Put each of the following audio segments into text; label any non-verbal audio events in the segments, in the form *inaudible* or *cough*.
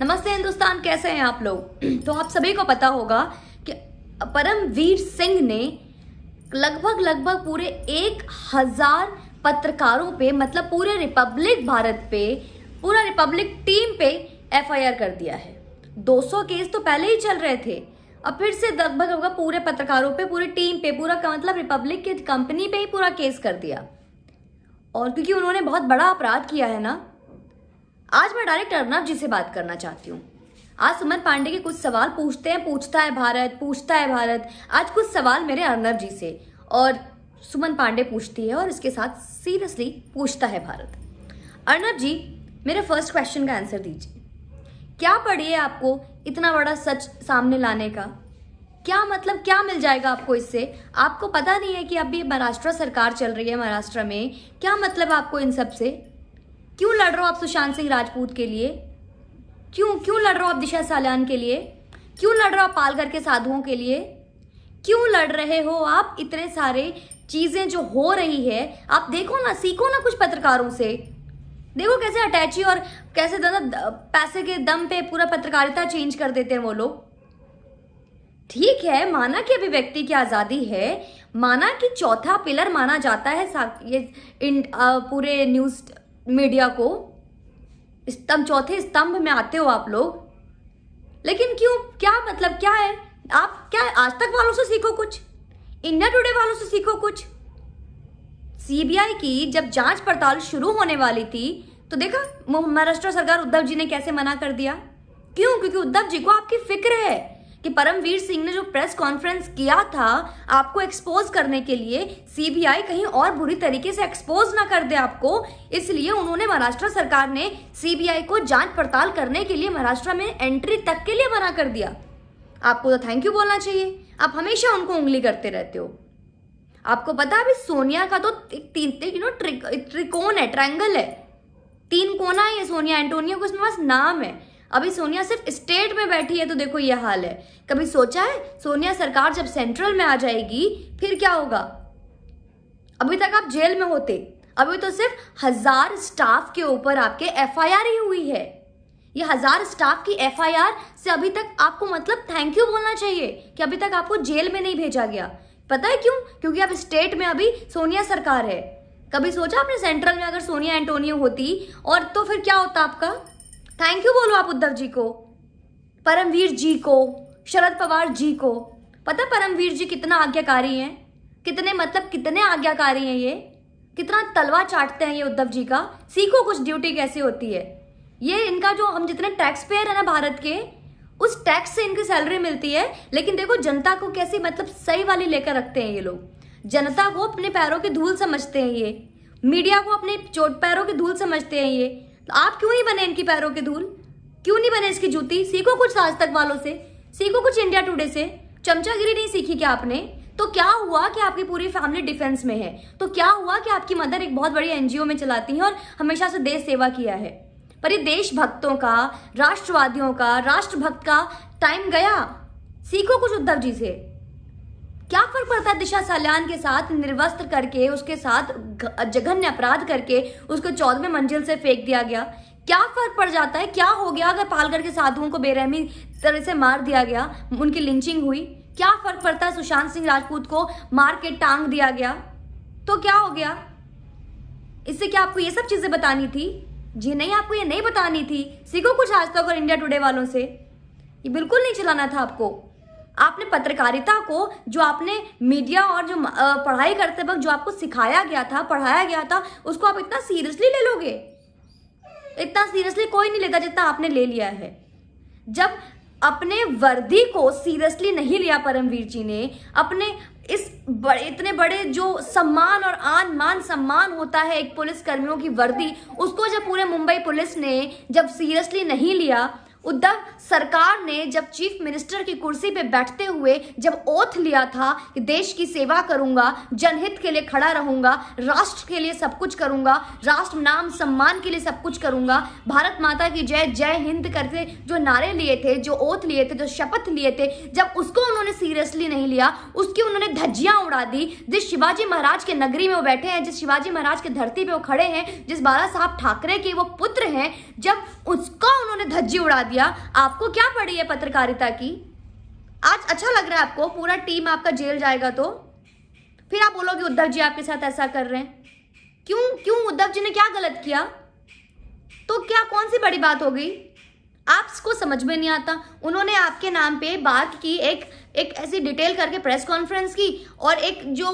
नमस्ते हिंदुस्तान कैसे हैं आप लोग *clears throat* तो आप सभी को पता होगा कि परमवीर सिंह ने लगभग लगभग पूरे एक हजार पत्रकारों पे मतलब पूरे रिपब्लिक भारत पे पूरा रिपब्लिक टीम पे एफआईआर कर दिया है 200 केस तो पहले ही चल रहे थे अब फिर से लगभग लगभग पूरे पत्रकारों पे पूरे टीम पे पूरा मतलब रिपब्लिक की कंपनी पे ही पूरा केस कर दिया और क्योंकि उन्होंने बहुत बड़ा अपराध किया है ना आज मैं डायरेक्ट अर्नब जी से बात करना चाहती हूँ आज सुमन पांडे के कुछ सवाल पूछते हैं पूछता है भारत पूछता है भारत आज कुछ सवाल मेरे अर्नब जी से और सुमन पांडे पूछती है और इसके साथ सीरियसली पूछता है भारत अर्नब जी मेरे फर्स्ट क्वेश्चन का आंसर दीजिए क्या पढ़िए आपको इतना बड़ा सच सामने लाने का क्या मतलब क्या मिल जाएगा आपको इससे आपको पता नहीं है कि अभी महाराष्ट्र सरकार चल रही है महाराष्ट्र में क्या मतलब आपको इन सब से क्यों लड़ रहे हो आप सुशांत सिंह राजपूत के लिए क्यों क्यों लड़ रहे हो आप दिशा सालान के लिए क्यों लड़ रहे हो आप पालघर के साधुओं के लिए क्यों लड़ रहे हो आप इतने सारे चीजें जो हो रही है आप देखो ना सीखो ना कुछ पत्रकारों से देखो कैसे अटैची और कैसे पैसे के दम पे पूरा पत्रकारिता चेंज कर देते हैं वो लोग ठीक है माना कि अभिव्यक्ति की आज़ादी है माना कि चौथा पिलर माना जाता है ये इन आ, पूरे न्यूज़ मीडिया को स्तंभ चौथे स्तंभ में आते हो आप लोग लेकिन क्यों क्या मतलब क्या है आप क्या आज तक वालों से सीखो कुछ इंडिया टुडे वालों से सीखो कुछ सीबीआई की जब जांच पड़ताल शुरू होने वाली थी तो देखा महाराष्ट्र सरकार उद्धव जी ने कैसे मना कर दिया क्यों क्योंकि उद्धव जी को आपकी फिक्र है कि परमवीर सिंह ने जो प्रेस कॉन्फ्रेंस किया था आपको एक्सपोज करने के लिए सीबीआई कहीं और बुरी तरीके से एक्सपोज ना कर दे आपको इसलिए उन्होंने महाराष्ट्र सरकार ने सीबीआई को जांच पड़ताल करने के लिए महाराष्ट्र में एंट्री तक के लिए मना कर दिया आपको तो थैंक यू बोलना चाहिए आप हमेशा उनको उंगली करते रहते हो आपको पता अभी सोनिया का तो तीन यू नो त्रिकोण है ट्रैंगल है तीन कोना है ये सोनिया एंटोनियो को इसमें बस नाम है अभी सोनिया सिर्फ स्टेट में बैठी है तो देखो ये हाल है कभी सोचा है सोनिया सरकार जब सेंट्रल में आ जाएगी फिर क्या होगा अभी तक आप जेल में होते अभी तो सिर्फ हजार स्टाफ के ऊपर आपके एफआईआर ही हुई है ये हजार स्टाफ की एफआईआर से अभी तक आपको मतलब थैंक यू बोलना चाहिए कि अभी तक आपको जेल में नहीं भेजा गया पता है क्यों क्योंकि आप स्टेट में अभी सोनिया सरकार है कभी सोचा आपने सेंट्रल में अगर सोनिया एंटोनियो होती और तो फिर क्या होता आपका थैंक यू बोलो आप उद्धव जी को परमवीर जी को शरद पवार जी को पता परमवीर जी कितना आज्ञाकारी हैं कितने मतलब कितने आज्ञाकारी हैं ये कितना तलवा चाटते हैं ये उद्धव जी का सीखो कुछ ड्यूटी कैसी होती है ये इनका जो हम जितने टैक्स पेयर है ना भारत के उस टैक्स से इनकी सैलरी मिलती है लेकिन देखो जनता को कैसे मतलब सही वाली लेकर रखते हैं ये लोग जनता को अपने पैरों की धूल समझते हैं ये मीडिया को अपने चोट पैरों की धूल समझते हैं ये आप क्यों नहीं बने इनकी पैरों के धूल क्यों नहीं बने इसकी जूती सीखो कुछ आज तक वालों से सीखो कुछ इंडिया टुडे से चमचागिरी नहीं सीखी क्या आपने तो क्या हुआ कि आपकी पूरी फैमिली डिफेंस में है तो क्या हुआ कि आपकी मदर एक बहुत बड़ी एनजीओ में चलाती है और हमेशा से देश सेवा किया है पर ये देशभक्तों का राष्ट्रवादियों का राष्ट्रभक्त का टाइम गया सीखो कुछ उद्धव जी से क्या फर्क पड़ता है दिशा सालियान के साथ निर्वस्त्र करके उसके साथ जघन्य अपराध करके उसको चौदहवें मंजिल से फेंक दिया गया क्या फर्क पड़ जाता है क्या हो गया अगर पालगढ़ के साधुओं को बेरहमी तरह से मार दिया गया उनकी लिंचिंग हुई क्या फर्क पड़ता है सुशांत सिंह राजपूत को मार के टांग दिया गया तो क्या हो गया इससे क्या आपको ये सब चीजें बतानी थी जी नहीं आपको ये नहीं बतानी थी सीखो कुछ आज तक और इंडिया टुडे वालों से ये बिल्कुल नहीं चलाना था आपको आपने पत्रकारिता को जो आपने मीडिया और जो पढ़ाई करते वक्त जो आपको सिखाया गया था पढ़ाया गया था उसको आप इतना सीरियसली ले लोगे इतना सीरियसली कोई नहीं लेता जितना आपने ले लिया है जब अपने वर्दी को सीरियसली नहीं लिया परमवीर जी ने अपने इस बड़े इतने बड़े जो सम्मान और आन मान सम्मान होता है एक पुलिस कर्मियों की वर्दी उसको जब पूरे मुंबई पुलिस ने जब सीरियसली नहीं लिया उद्धव सरकार ने जब चीफ मिनिस्टर की कुर्सी पे बैठते हुए जब ओथ लिया था कि देश की सेवा करूंगा जनहित के लिए खड़ा रहूंगा राष्ट्र के लिए सब कुछ करूंगा राष्ट्र नाम सम्मान के लिए सब कुछ करूंगा भारत माता की जय जय हिंद करते जो नारे लिए थे जो ओथ लिए थे जो शपथ लिए थे जब उसको उन्होंने सीरियसली नहीं लिया उसकी उन्होंने धज्जियां उड़ा दी जिस शिवाजी महाराज के नगरी में वो बैठे हैं जिस शिवाजी महाराज की धरती पे वो खड़े हैं जिस बाला साहब ठाकरे के वो पुत्र हैं जब उसका उन्होंने धज्जी उड़ा दिया गया आपको क्या पड़ी है पत्रकारिता की आज अच्छा लग रहा है आपको पूरा टीम आपका जेल जाएगा तो फिर आप बोलोगे उद्धव जी आपके साथ ऐसा कर रहे हैं क्यों क्यों उद्धव जी ने क्या गलत किया तो क्या कौन सी बड़ी बात हो गई आपको समझ में नहीं आता उन्होंने आपके नाम पे बात की एक एक ऐसी डिटेल करके प्रेस कॉन्फ्रेंस की और एक जो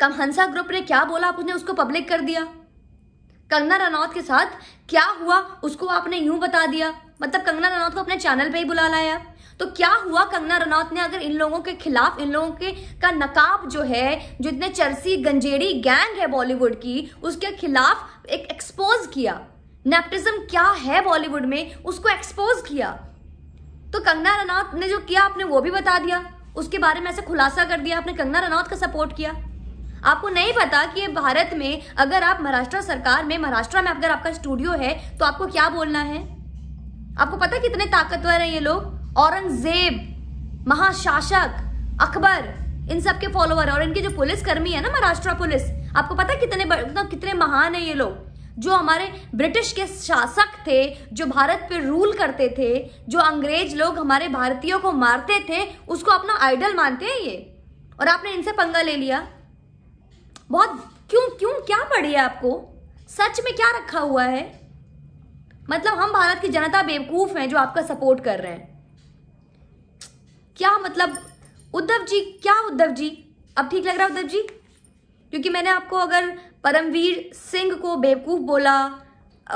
कमहंसा हंसा ग्रुप ने क्या बोला आप उसने उसको पब्लिक कर दिया कंगना रनौत के साथ क्या हुआ उसको आपने यूं बता दिया मतलब कंगना रनौत को अपने चैनल पे ही बुला लाया तो क्या हुआ कंगना रनौत ने अगर इन लोगों के खिलाफ इन लोगों के का नकाब जो है जो इतने चरसी गंजेड़ी गैंग है बॉलीवुड की उसके खिलाफ एक एक्सपोज किया नेपटिज्म क्या है बॉलीवुड में उसको एक्सपोज किया तो कंगना रनौत ने जो किया आपने वो भी बता दिया उसके बारे में ऐसे खुलासा कर दिया आपने कंगना रनौत का सपोर्ट किया आपको नहीं पता कि भारत में अगर आप महाराष्ट्र सरकार में महाराष्ट्र में अगर आपका स्टूडियो है तो आपको क्या बोलना है आपको पता कितने ताकतवर हैं ये लोग औरंगजेब महाशासक अकबर इन सब के फॉलोअर और इनके जो पुलिस कर्मी है ना महाराष्ट्र पुलिस आपको पता कितने तो कितने महान है ये लोग जो हमारे ब्रिटिश के शासक थे जो भारत पे रूल करते थे जो अंग्रेज लोग हमारे भारतीयों को मारते थे उसको अपना आइडल मानते हैं ये और आपने इनसे पंगा ले लिया बहुत क्यों क्यों क्या पड़ी है आपको सच में क्या रखा हुआ है मतलब हम भारत की जनता बेवकूफ़ हैं जो आपका सपोर्ट कर रहे हैं क्या मतलब उद्धव जी क्या उद्धव जी अब ठीक लग रहा है उद्धव जी क्योंकि मैंने आपको अगर परमवीर सिंह को बेवकूफ़ बोला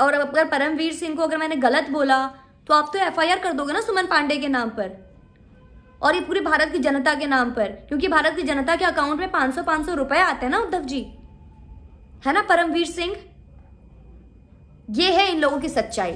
और अगर परमवीर सिंह को अगर मैंने गलत बोला तो आप तो एफआईआर कर दोगे ना सुमन पांडे के नाम पर और ये पूरी भारत की जनता के नाम पर क्योंकि भारत की जनता के अकाउंट में पांच सौ पांच सौ रुपए आते हैं ना उद्धव जी है ना परमवीर सिंह ये है इन लोगों की सच्चाई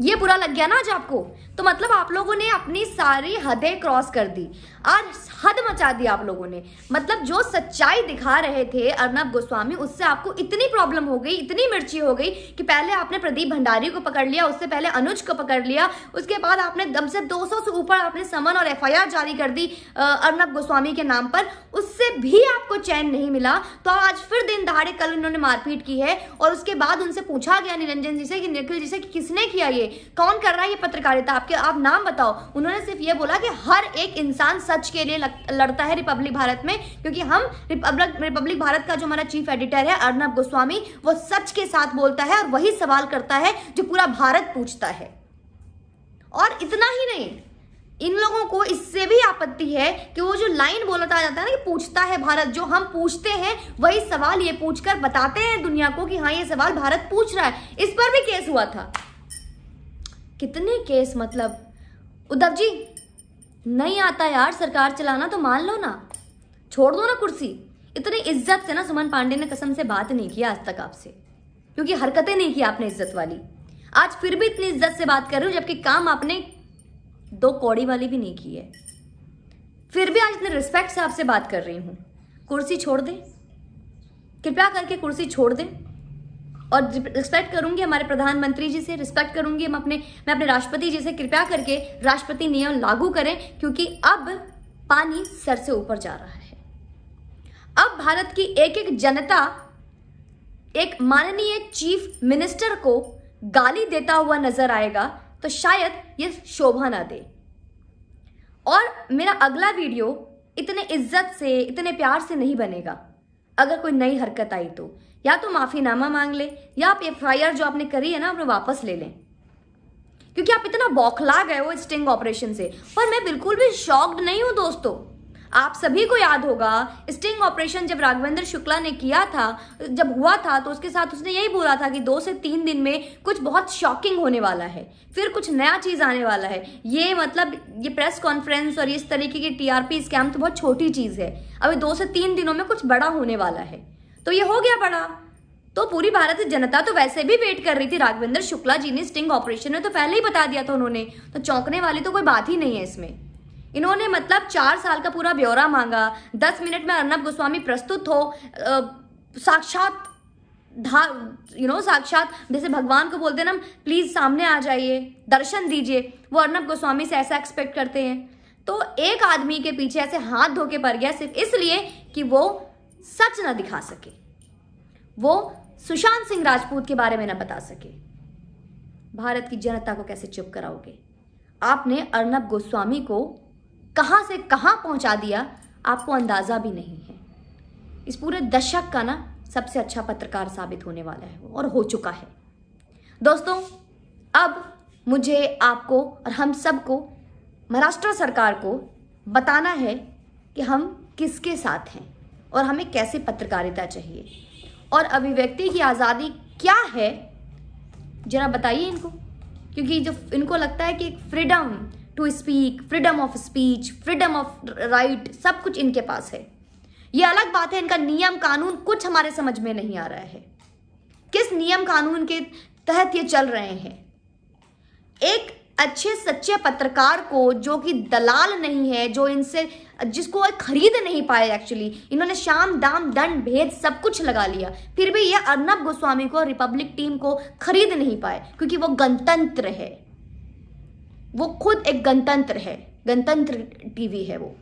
ये बुरा लग गया ना आज आपको तो मतलब आप लोगों ने अपनी सारी हदें क्रॉस कर दी आज हद मचा दी आप लोगों ने मतलब जो सच्चाई दिखा रहे थे अर्नब गोस्वामी उससे आपको इतनी प्रॉब्लम हो गई इतनी मिर्ची हो गई कि पहले आपने प्रदीप भंडारी को पकड़ लिया उससे पहले अनुज को पकड़ लिया उसके बाद आपने दम से 200 से ऊपर आपने समन और एफआईआर जारी कर दी अर्नब गोस्वामी के नाम पर उससे भी आपको चैन नहीं मिला तो आज फिर दिन दहाड़े कल उन्होंने मारपीट की है और उसके बाद उनसे पूछा गया निरंजन जी से कि निखिल जी से कि किसने किया ये कौन कर रहा है ये पत्रकारिता आपके आप नाम बताओ उन्होंने सिर्फ ये बोला कि हर एक इंसान सच के लिए लड़ता है रिपब्लिक भारत में क्योंकि हम रिपब्लिक रिपब्लिक भारत का जो हमारा चीफ एडिटर है अर्नब गोस्वामी वो सच के साथ बोलता है और वही सवाल करता है जो पूरा भारत पूछता है और इतना ही नहीं इन लोगों को इससे भी आपत्ति है कि वो जो लाइन बोला जाता है ना कि पूछता है भारत जो हम पूछते हैं वही सवाल ये पूछकर बताते हैं दुनिया को कि हाँ ये सवाल भारत पूछ रहा है इस पर भी केस हुआ था कितने केस मतलब उद्धव जी नहीं आता यार सरकार चलाना तो मान लो ना छोड़ दो ना कुर्सी इतनी इज्जत से ना सुमन पांडे ने कसम से बात नहीं किया आज तक आपसे क्योंकि हरकतें नहीं की आपने इज्जत वाली आज फिर भी इतनी इज्जत से बात कर रही हूं जबकि काम आपने दो कौड़ी वाली भी नहीं की है फिर भी आज इतने रिस्पेक्ट से आपसे बात कर रही हूँ कुर्सी छोड़ दें कृपया करके कुर्सी छोड़ दें और रिस्पेक्ट करूंगी हमारे प्रधानमंत्री जी से रिस्पेक्ट करूंगी हम अपने मैं अपने राष्ट्रपति जी से कृपया करके राष्ट्रपति नियम लागू करें क्योंकि अब पानी सर से ऊपर जा रहा है अब भारत की एक एक जनता एक माननीय चीफ मिनिस्टर को गाली देता हुआ नजर आएगा तो शायद ये शोभा ना दे और मेरा अगला वीडियो इतने इज्जत से इतने प्यार से नहीं बनेगा अगर कोई नई हरकत आई तो या तो माफीनामा मांग ले या आप एफ जो आपने करी है ना आपने वापस ले लें क्योंकि आप इतना बौखला गए हो स्टिंग ऑपरेशन से पर मैं बिल्कुल भी शॉक्ड नहीं हूं दोस्तों आप सभी को याद होगा स्टिंग ऑपरेशन जब राघवेंद्र शुक्ला ने किया था जब हुआ था तो उसके साथ उसने यही बोला था कि दो से तीन दिन में कुछ बहुत शॉकिंग होने वाला है फिर कुछ नया चीज आने वाला है ये मतलब ये प्रेस कॉन्फ्रेंस और इस तरीके की टीआरपी स्कैम तो बहुत छोटी चीज है अभी दो से तीन दिनों में कुछ बड़ा होने वाला है तो ये हो गया बड़ा तो पूरी भारत जनता तो वैसे भी वेट कर रही थी राघवेंद्र शुक्ला जी ने स्टिंग ऑपरेशन में तो पहले ही बता दिया था उन्होंने तो चौंकने वाली तो कोई बात ही नहीं है इसमें इन्होंने मतलब चार साल का पूरा ब्यौरा मांगा दस मिनट में अर्नब गोस्वामी प्रस्तुत हो आ, साक्षात धा यू नो साक्षात जैसे भगवान को बोलते हैं ना प्लीज सामने आ जाइए दर्शन दीजिए वो अर्नब गोस्वामी से ऐसा एक्सपेक्ट करते हैं तो एक आदमी के पीछे ऐसे हाथ धो के पड़ गया सिर्फ इसलिए कि वो सच ना दिखा सके वो सुशांत सिंह राजपूत के बारे में ना बता सके भारत की जनता को कैसे चुप कराओगे आपने अर्नब गोस्वामी को कहां से कहां पहुंचा दिया आपको अंदाजा भी नहीं है इस पूरे दशक का ना सबसे अच्छा पत्रकार साबित होने वाला है वो और हो चुका है दोस्तों अब मुझे आपको और हम सबको महाराष्ट्र सरकार को बताना है कि हम किसके साथ हैं और हमें कैसे पत्रकारिता चाहिए और अभिव्यक्ति की आज़ादी क्या है जरा बताइए इनको क्योंकि जब इनको लगता है कि freedom to speak freedom of speech freedom of right सब कुछ इनके पास है ये अलग बात है इनका नियम कानून कुछ हमारे समझ में नहीं आ रहा है किस नियम कानून के तहत ये चल रहे हैं एक अच्छे सच्चे पत्रकार को जो कि दलाल नहीं है जो इनसे जिसको खरीद नहीं पाए एक्चुअली इन्होंने शाम दाम दंड भेद सब कुछ लगा लिया फिर भी ये अर्नब गोस्वामी को रिपब्लिक टीम को खरीद नहीं पाए क्योंकि वो गणतंत्र है वो खुद एक गणतंत्र है गणतंत्र टीवी है वो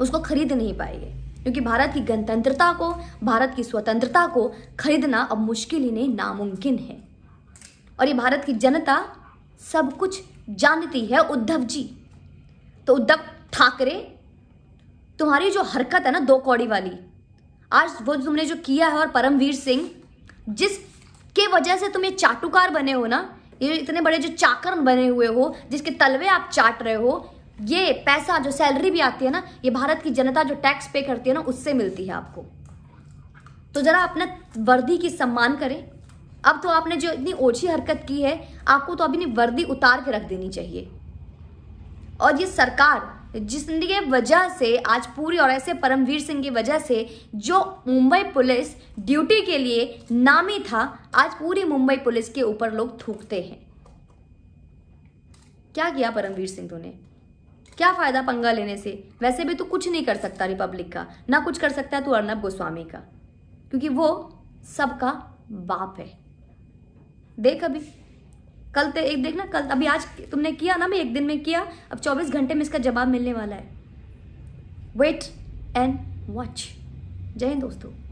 उसको खरीद नहीं पाएंगे क्योंकि भारत की गणतंत्रता को भारत की स्वतंत्रता को खरीदना अब मुश्किल ही नहीं नामुमकिन है और ये भारत की जनता सब कुछ जानती है उद्धव जी तो उद्धव ठाकरे तुम्हारी जो हरकत है ना दो कौड़ी वाली आज वो तुमने जो किया है और परमवीर सिंह जिसके वजह से तुम ये चाटुकार बने हो ना ये इतने बड़े जो चाकर बने हुए हो जिसके तलवे आप चाट रहे हो ये पैसा जो सैलरी भी आती है ना ये भारत की जनता जो टैक्स पे करती है ना उससे मिलती है आपको तो ज़रा अपना वर्दी की सम्मान करें अब तो आपने जो इतनी ओछी हरकत की है आपको तो अभी वर्दी उतार के रख देनी चाहिए और ये सरकार जिसके वजह से आज पूरी और ऐसे परमवीर सिंह की वजह से जो मुंबई पुलिस ड्यूटी के लिए नामी था आज पूरी मुंबई पुलिस के ऊपर लोग थूकते हैं क्या किया परमवीर सिंह तूने क्या फायदा पंगा लेने से वैसे भी तू कुछ नहीं कर सकता रिपब्लिक का ना कुछ कर सकता है तू अर्नब गोस्वामी का क्योंकि वो सबका बाप है देख अभी कल तो एक देखना कल अभी आज तुमने किया ना मैं एक दिन में किया अब चौबीस घंटे में इसका जवाब मिलने वाला है वेट एंड वॉच जय हिंद दोस्तों